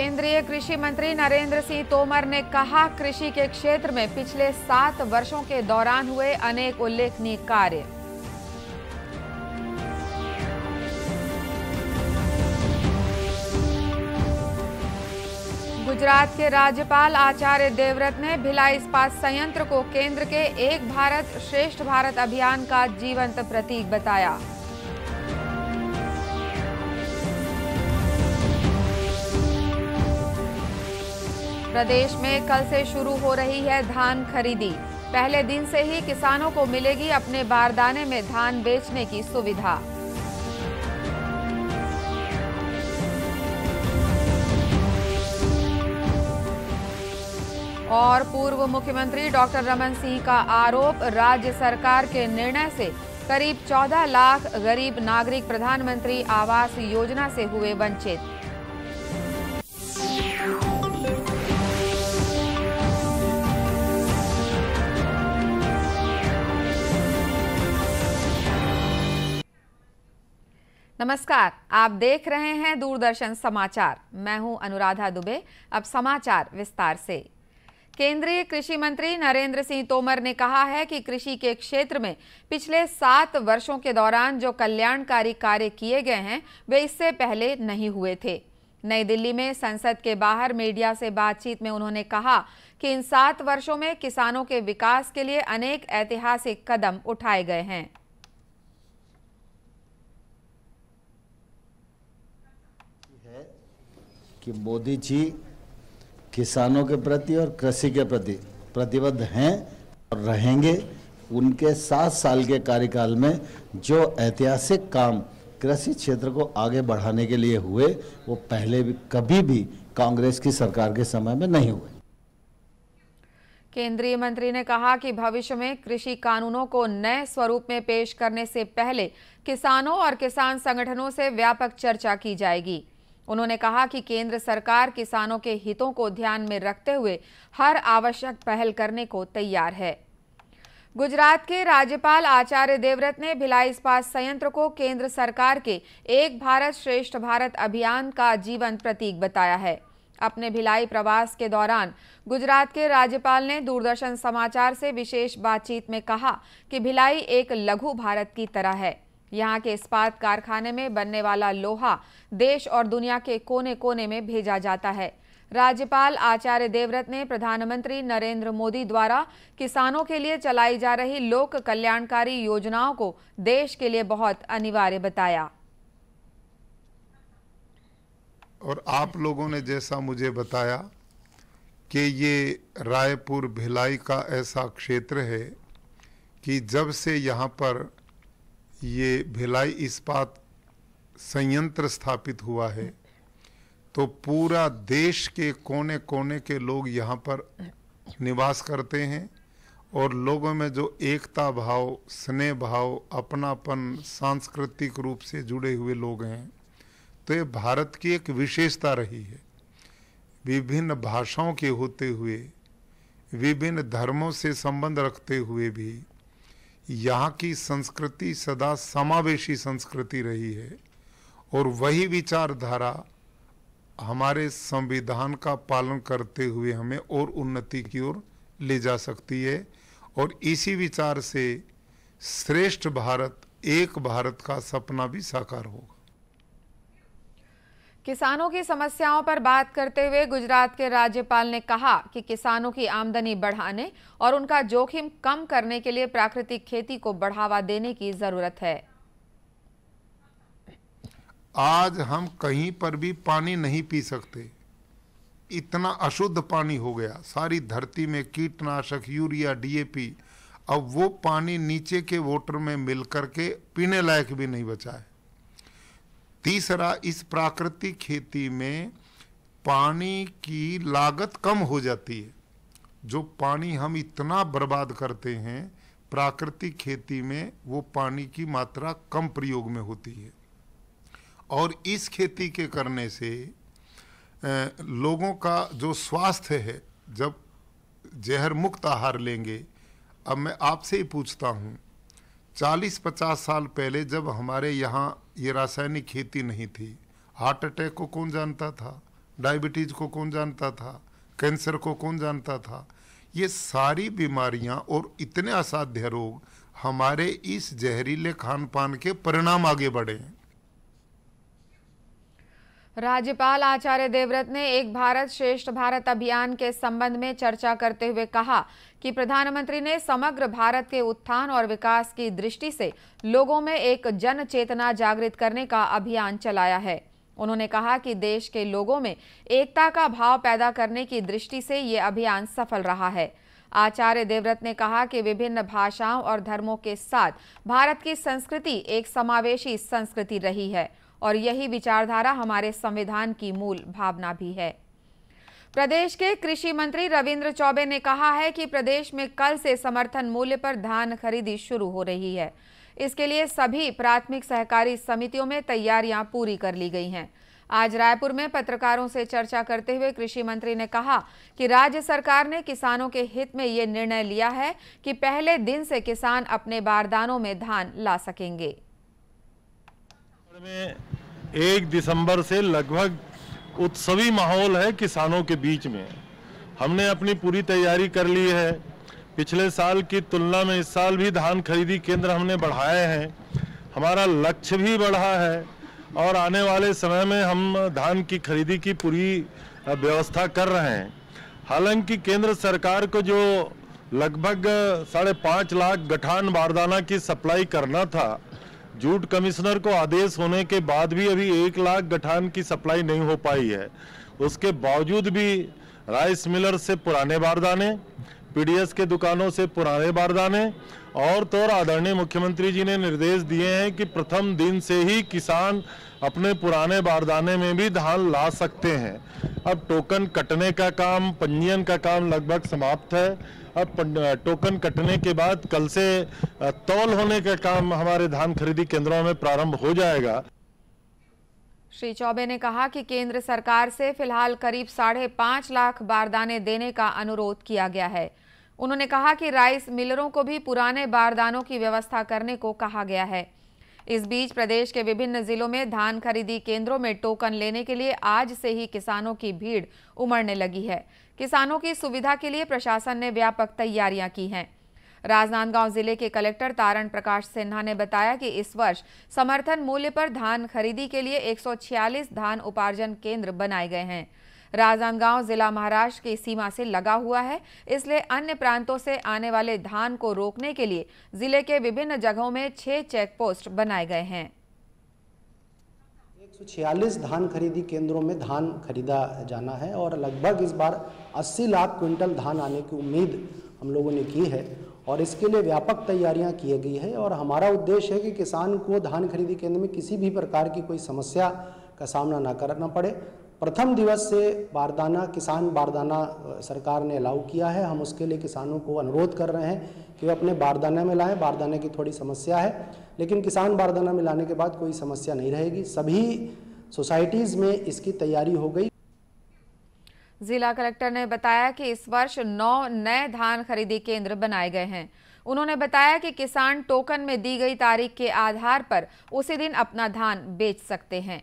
केंद्रीय कृषि मंत्री नरेंद्र सिंह तोमर ने कहा कृषि के क्षेत्र में पिछले सात वर्षों के दौरान हुए अनेक उल्लेखनीय कार्य गुजरात के राज्यपाल आचार्य देवव्रत ने भिलाई इस्पात संयंत्र को केंद्र के एक भारत श्रेष्ठ भारत अभियान का जीवंत प्रतीक बताया प्रदेश में कल से शुरू हो रही है धान खरीदी पहले दिन से ही किसानों को मिलेगी अपने बारदाने में धान बेचने की सुविधा और पूर्व मुख्यमंत्री डॉक्टर रमन सिंह का आरोप राज्य सरकार के निर्णय से करीब 14 लाख गरीब नागरिक प्रधानमंत्री आवास योजना से हुए वंचित नमस्कार आप देख रहे हैं दूरदर्शन समाचार मैं हूं अनुराधा दुबे अब समाचार विस्तार से केंद्रीय कृषि मंत्री नरेंद्र सिंह तोमर ने कहा है कि कृषि के क्षेत्र में पिछले सात वर्षों के दौरान जो कल्याणकारी कार्य किए गए हैं वे इससे पहले नहीं हुए थे नई दिल्ली में संसद के बाहर मीडिया से बातचीत में उन्होंने कहा कि इन सात वर्षों में किसानों के विकास के लिए अनेक ऐतिहासिक कदम उठाए गए हैं कि मोदी जी किसानों के प्रति और कृषि के प्रति प्रतिबद्ध हैं और रहेंगे उनके सात साल के कार्यकाल में जो ऐतिहासिक काम कृषि क्षेत्र को आगे बढ़ाने के लिए हुए वो पहले भी कभी भी कांग्रेस की सरकार के समय में नहीं हुए केंद्रीय मंत्री ने कहा कि भविष्य में कृषि कानूनों को नए स्वरूप में पेश करने से पहले किसानों और किसान संगठनों से व्यापक चर्चा की जाएगी उन्होंने कहा कि केंद्र सरकार किसानों के हितों को ध्यान में रखते हुए हर आवश्यक पहल करने को तैयार है गुजरात के राज्यपाल आचार्य देवव्रत ने भिलाई इस्पात संयंत्र को केंद्र सरकार के एक भारत श्रेष्ठ भारत अभियान का जीवन प्रतीक बताया है अपने भिलाई प्रवास के दौरान गुजरात के राज्यपाल ने दूरदर्शन समाचार से विशेष बातचीत में कहा कि भिलाई एक लघु भारत की तरह है यहाँ के इस्पात कारखाने में बनने वाला लोहा देश और दुनिया के कोने कोने में भेजा जाता है राज्यपाल आचार्य देवव्रत ने प्रधानमंत्री नरेंद्र मोदी द्वारा किसानों के लिए चलाई जा रही लोक कल्याणकारी योजनाओं को देश के लिए बहुत अनिवार्य बताया और आप लोगों ने जैसा मुझे बताया कि ये रायपुर भिलाई का ऐसा क्षेत्र है कि जब से यहाँ पर ये भिलाई इस्पात संयंत्र स्थापित हुआ है तो पूरा देश के कोने कोने के लोग यहाँ पर निवास करते हैं और लोगों में जो एकता भाव स्नेह भाव अपनापन सांस्कृतिक रूप से जुड़े हुए लोग हैं तो ये भारत की एक विशेषता रही है विभिन्न भाषाओं के होते हुए विभिन्न धर्मों से संबंध रखते हुए भी यहाँ की संस्कृति सदा समावेशी संस्कृति रही है और वही विचारधारा हमारे संविधान का पालन करते हुए हमें और उन्नति की ओर ले जा सकती है और इसी विचार से श्रेष्ठ भारत एक भारत का सपना भी साकार होगा किसानों की समस्याओं पर बात करते हुए गुजरात के राज्यपाल ने कहा कि किसानों की आमदनी बढ़ाने और उनका जोखिम कम करने के लिए प्राकृतिक खेती को बढ़ावा देने की जरूरत है आज हम कहीं पर भी पानी नहीं पी सकते इतना अशुद्ध पानी हो गया सारी धरती में कीटनाशक यूरिया डीएपी अब वो पानी नीचे के वोटर में मिल करके पीने लायक भी नहीं बचा है तीसरा इस प्राकृतिक खेती में पानी की लागत कम हो जाती है जो पानी हम इतना बर्बाद करते हैं प्राकृतिक खेती में वो पानी की मात्रा कम प्रयोग में होती है और इस खेती के करने से लोगों का जो स्वास्थ्य है जब जहर मुक्त आहार लेंगे अब मैं आपसे ही पूछता हूँ 40-50 साल पहले जब हमारे यहाँ ये रासायनिक खेती नहीं थी हार्ट अटैक को कौन जानता था डायबिटीज़ को कौन जानता था कैंसर को कौन जानता था ये सारी बीमारियां और इतने असाध्य रोग हमारे इस जहरीले खान पान के परिणाम आगे बढ़े हैं राज्यपाल आचार्य देवव्रत ने एक भारत श्रेष्ठ भारत अभियान के संबंध में चर्चा करते हुए कहा कि प्रधानमंत्री ने समग्र भारत के उत्थान और विकास की दृष्टि से लोगों में एक जन चेतना जागृत करने का अभियान चलाया है उन्होंने कहा कि देश के लोगों में एकता का भाव पैदा करने की दृष्टि से ये अभियान सफल रहा है आचार्य देवव्रत ने कहा कि विभिन्न भाषाओं और धर्मों के साथ भारत की संस्कृति एक समावेशी संस्कृति रही है और यही विचारधारा हमारे संविधान की मूल भावना भी है प्रदेश के कृषि मंत्री रविंद्र चौबे ने कहा है कि प्रदेश में कल से समर्थन मूल्य पर धान खरीदी शुरू हो रही है इसके लिए सभी प्राथमिक सहकारी समितियों में तैयारियां पूरी कर ली गई हैं आज रायपुर में पत्रकारों से चर्चा करते हुए कृषि मंत्री ने कहा कि राज्य सरकार ने किसानों के हित में ये निर्णय लिया है कि पहले दिन से किसान अपने बारदानों में धान ला सकेंगे में एक दिसंबर से लगभग उत्सवी माहौल है किसानों के बीच में हमने अपनी पूरी तैयारी कर ली है पिछले साल की तुलना में इस साल भी धान खरीदी केंद्र हमने बढ़ाए हैं हमारा लक्ष्य भी बढ़ा है और आने वाले समय में हम धान की खरीदी की पूरी व्यवस्था कर रहे हैं हालांकि केंद्र सरकार को जो लगभग साढ़े पाँच लाख गठान बारदाना की सप्लाई करना था जूट कमिश्नर को आदेश होने के बाद भी अभी एक लाख गठान की सप्लाई नहीं हो पाई है उसके बावजूद भी राइस मिलर से पुराने बारदाने पीडीएस के दुकानों से पुराने बारदाने और तो आदरणीय मुख्यमंत्री जी ने निर्देश दिए हैं कि प्रथम दिन से ही किसान अपने पुराने बारदाने में भी धान ला सकते हैं अब टोकन कटने का काम पंजीयन का काम लगभग समाप्त है अब टोकन कटने के बाद कल से तौल होने का काम हमारे धान खरीदी केंद्रों में प्रारंभ हो जाएगा श्री चौबे ने कहा कि केंद्र सरकार से फिलहाल करीब साढ़े पांच लाख बारदाने देने का अनुरोध किया गया है उन्होंने कहा कि राइस मिलरों को भी पुराने बारदानों की व्यवस्था करने को कहा गया है इस बीच प्रदेश के विभिन्न जिलों में धान खरीदी केंद्रों में टोकन लेने के लिए आज से ही किसानों की भीड़ उमड़ने लगी है किसानों की सुविधा के लिए प्रशासन ने व्यापक तैयारियां की हैं राजनांदगांव जिले के कलेक्टर तारण प्रकाश सिन्हा ने बताया कि इस वर्ष समर्थन मूल्य पर धान खरीदी के लिए 146 धान उपार्जन केंद्र बनाए गए हैं राजनांदगांव जिला महाराष्ट्र की सीमा से लगा हुआ है इसलिए अन्य प्रांतों से आने वाले धान को रोकने के लिए जिले के विभिन्न जगहों में छह चेक पोस्ट बनाए गए हैं छियालीस धान खरीदी केंद्रों में धान खरीदा जाना है और लगभग इस बार 80 लाख क्विंटल धान आने की उम्मीद हम लोगों ने की है और इसके लिए व्यापक तैयारियां की गई है और हमारा उद्देश्य है कि किसान को धान खरीदी केंद्र में किसी भी प्रकार की कोई समस्या का सामना ना करना पड़े प्रथम दिवस से बारदाना किसान बारदाना सरकार ने अलाउ किया है हम उसके लिए किसानों को अनुरोध कर रहे हैं कि वे अपने बारदाना में लाएँ बारदाने की थोड़ी समस्या है लेकिन किसान बारदाना में लाने के बाद कोई समस्या नहीं रहेगी सभी सोसाइटीज़ में इसकी तैयारी हो गई जिला कलेक्टर ने बताया कि इस वर्ष नौ नए धान खरीदी केंद्र बनाए गए हैं उन्होंने बताया कि किसान टोकन में दी गई तारीख के आधार पर उसी दिन अपना धान बेच सकते हैं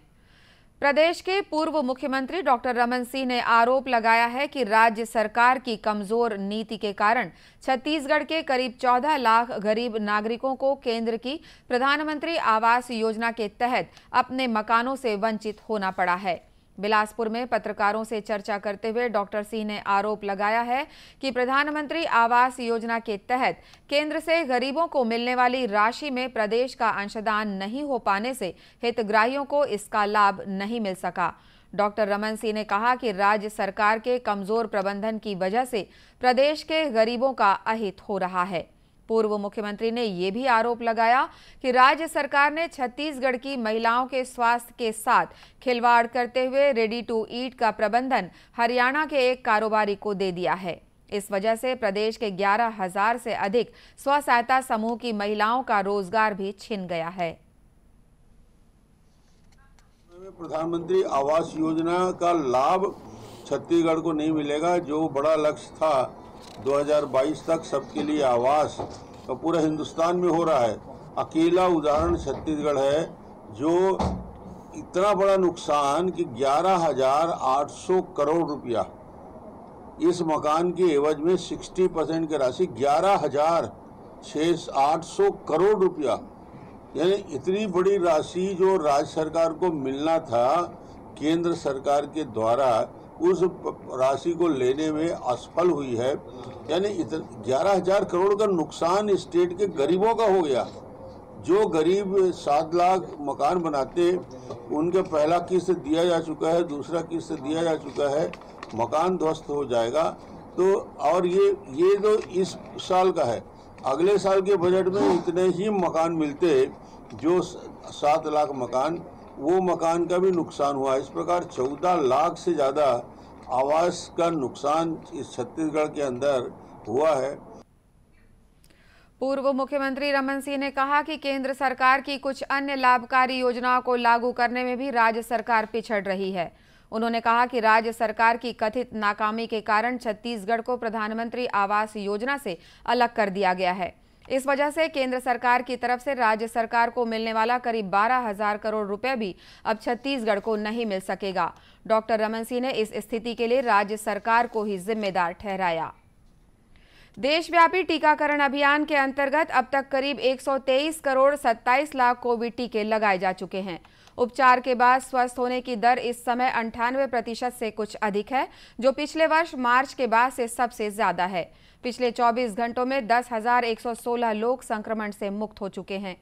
प्रदेश के पूर्व मुख्यमंत्री डॉक्टर रमन सिंह ने आरोप लगाया है कि राज्य सरकार की कमजोर नीति के कारण छत्तीसगढ़ के करीब 14 लाख गरीब नागरिकों को केंद्र की प्रधानमंत्री आवास योजना के तहत अपने मकानों से वंचित होना पड़ा है बिलासपुर में पत्रकारों से चर्चा करते हुए डॉक्टर सिंह ने आरोप लगाया है कि प्रधानमंत्री आवास योजना के तहत केंद्र से गरीबों को मिलने वाली राशि में प्रदेश का अंशदान नहीं हो पाने से हितग्राहियों को इसका लाभ नहीं मिल सका डॉक्टर रमन सिंह ने कहा कि राज्य सरकार के कमजोर प्रबंधन की वजह से प्रदेश के गरीबों का अहित हो रहा है पूर्व मुख्यमंत्री ने यह भी आरोप लगाया कि राज्य सरकार ने छत्तीसगढ़ की महिलाओं के स्वास्थ्य के साथ खिलवाड़ करते हुए रेडी टू ईट का प्रबंधन हरियाणा के एक कारोबारी को दे दिया है इस वजह से प्रदेश के ग्यारह हजार से अधिक स्व सहायता समूह की महिलाओं का रोजगार भी छिन गया है प्रधानमंत्री आवास योजना का लाभ छत्तीसगढ़ को नहीं मिलेगा जो बड़ा लक्ष्य था 2022 तक सबके लिए आवास तो पूरा हिंदुस्तान में हो रहा है अकेला उदाहरण छत्तीसगढ़ है जो इतना बड़ा नुकसान कि 11,800 करोड़ रुपया इस मकान के एवज में 60 परसेंट की राशि ग्यारह हजार छः आठ सौ करोड़ रुपया यानी इतनी बड़ी राशि जो राज्य सरकार को मिलना था केंद्र सरकार के द्वारा उस राशि को लेने में असफल हुई है यानी ग्यारह हजार करोड़ का नुकसान स्टेट के गरीबों का हो गया जो गरीब सात लाख मकान बनाते उनके पहला किस्त दिया जा चुका है दूसरा किस्त दिया जा चुका है मकान ध्वस्त हो जाएगा तो और ये ये तो इस साल का है अगले साल के बजट में इतने ही मकान मिलते जो सात लाख मकान वो मकान का भी नुकसान हुआ इस प्रकार चौदह लाख से ज़्यादा आवास का नुकसान इस छत्तीसगढ़ के अंदर हुआ है पूर्व मुख्यमंत्री रमन सिंह ने कहा कि केंद्र सरकार की कुछ अन्य लाभकारी योजनाओं को लागू करने में भी राज्य सरकार पिछड़ रही है उन्होंने कहा कि राज्य सरकार की कथित नाकामी के कारण छत्तीसगढ़ को प्रधानमंत्री आवास योजना से अलग कर दिया गया है इस वजह से केंद्र सरकार की तरफ से राज्य सरकार को मिलने वाला करीब बारह हजार करोड़ रुपए भी अब छत्तीसगढ़ को नहीं मिल सकेगा डॉक्टर रमन सिंह ने इस स्थिति के लिए राज्य सरकार को ही जिम्मेदार ठहराया देशव्यापी टीकाकरण अभियान के अंतर्गत अब तक करीब 123 करोड़ 27 लाख कोविड टीके लगाए जा चुके हैं उपचार के बाद स्वस्थ होने की दर इस समय अंठानवे प्रतिशत से कुछ अधिक है जो पिछले वर्ष मार्च के बाद से सबसे ज्यादा है पिछले 24 घंटों में 10,116 लोग संक्रमण से मुक्त हो चुके हैं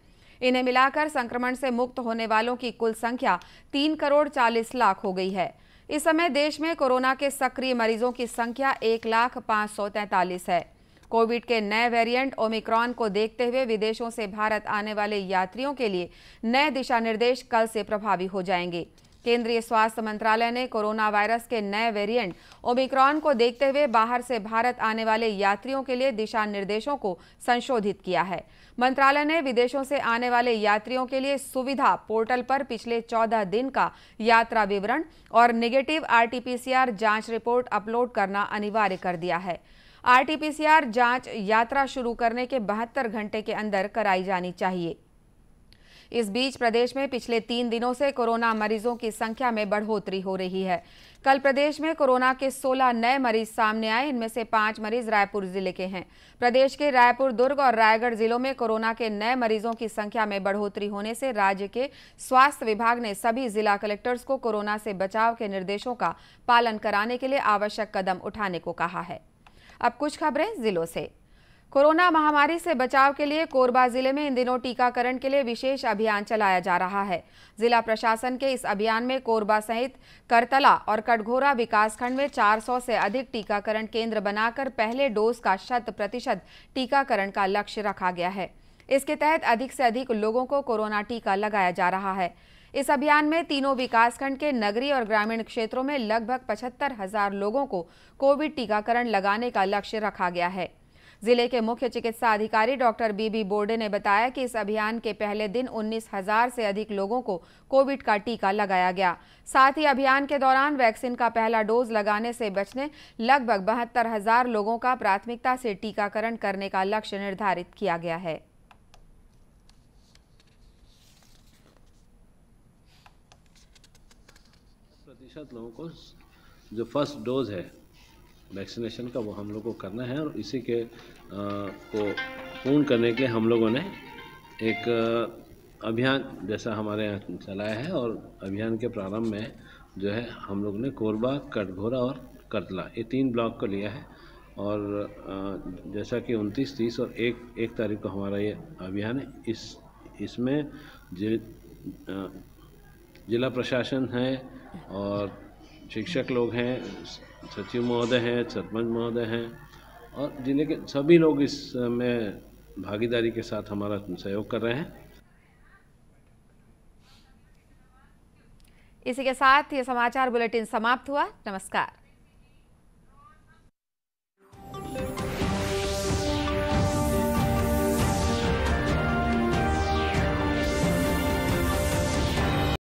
इन्हें मिलाकर संक्रमण से मुक्त होने वालों की कुल संख्या तीन करोड़ चालीस लाख हो गई है इस समय देश में कोरोना के सक्रिय मरीजों की संख्या एक लाख पांच सौ तैतालीस है कोविड के नए वेरिएंट ओमिक्रॉन को देखते हुए विदेशों से भारत आने वाले यात्रियों के लिए नए दिशा निर्देश कल से प्रभावी हो जाएंगे केंद्रीय स्वास्थ्य मंत्रालय ने कोरोना वायरस के नए वेरिएंट ओमिक्रॉन को देखते हुए बाहर से भारत आने वाले यात्रियों के लिए दिशा निर्देशों को संशोधित किया है मंत्रालय ने विदेशों से आने वाले यात्रियों के लिए सुविधा पोर्टल पर पिछले 14 दिन का यात्रा विवरण और निगेटिव आरटीपीसीआर जांच रिपोर्ट अपलोड करना अनिवार्य कर दिया है आरटीपीसीआर जांच यात्रा शुरू करने के बहत्तर घंटे के अंदर कराई जानी चाहिए इस बीच प्रदेश में पिछले तीन दिनों से कोरोना मरीजों की संख्या में बढ़ोतरी हो रही है कल प्रदेश में कोरोना के 16 नए मरीज सामने आए इनमें से पांच मरीज रायपुर जिले के हैं प्रदेश के रायपुर दुर्ग और रायगढ़ जिलों में कोरोना के नए मरीजों की संख्या में बढ़ोतरी होने से राज्य के स्वास्थ्य विभाग ने सभी जिला कलेक्टर्स को कोरोना से बचाव के निर्देशों का पालन कराने के लिए आवश्यक कदम उठाने को कहा है अब कुछ खबरें जिलों से कोरोना महामारी से बचाव के लिए कोरबा जिले में इन दिनों टीकाकरण के लिए विशेष अभियान चलाया जा रहा है जिला प्रशासन के इस अभियान में कोरबा सहित करतला और कटघोरा विकासखंड में 400 से अधिक टीकाकरण केंद्र बनाकर पहले डोज का शत प्रतिशत टीकाकरण का लक्ष्य रखा गया है इसके तहत अधिक से अधिक लोगों को कोरोना टीका लगाया जा रहा है इस अभियान में तीनों विकासखंड के नगरी और ग्रामीण क्षेत्रों में लगभग पचहत्तर हजार लोगों को कोविड टीकाकरण लगाने का लक्ष्य रखा गया है जिले के मुख्य चिकित्सा अधिकारी डॉक्टर बीबी बोर्डे ने बताया कि इस अभियान के पहले दिन उन्नीस हजार से अधिक लोगों को कोविड का टीका लगाया गया साथ ही अभियान के दौरान वैक्सीन का पहला डोज लगाने से बचने लगभग बहत्तर हजार लोगों का प्राथमिकता से टीकाकरण करने का लक्ष्य निर्धारित किया गया है प्रतिशत लोगों को जो फर्स्ट डोज है वैक्सीनेशन का वो हम लोग को करना है और इसी के आ, को पूर्ण करने के लिए हम लोगों ने एक अभियान जैसा हमारे यहाँ चलाया है और अभियान के प्रारंभ में जो है हम लोग ने कोरबा कटघोरा और कटला ये तीन ब्लॉक को लिया है और जैसा कि उनतीस तीस और एक एक तारीख को हमारा ये अभियान है इस इसमें जिला प्रशासन है और शिक्षक लोग हैं सचिव महोदय हैं सरपंच महोदय हैं और जिले के सभी लोग इसमें भागीदारी के साथ हमारा सहयोग कर रहे हैं इसी के साथ ये समाचार बुलेटिन समाप्त हुआ नमस्कार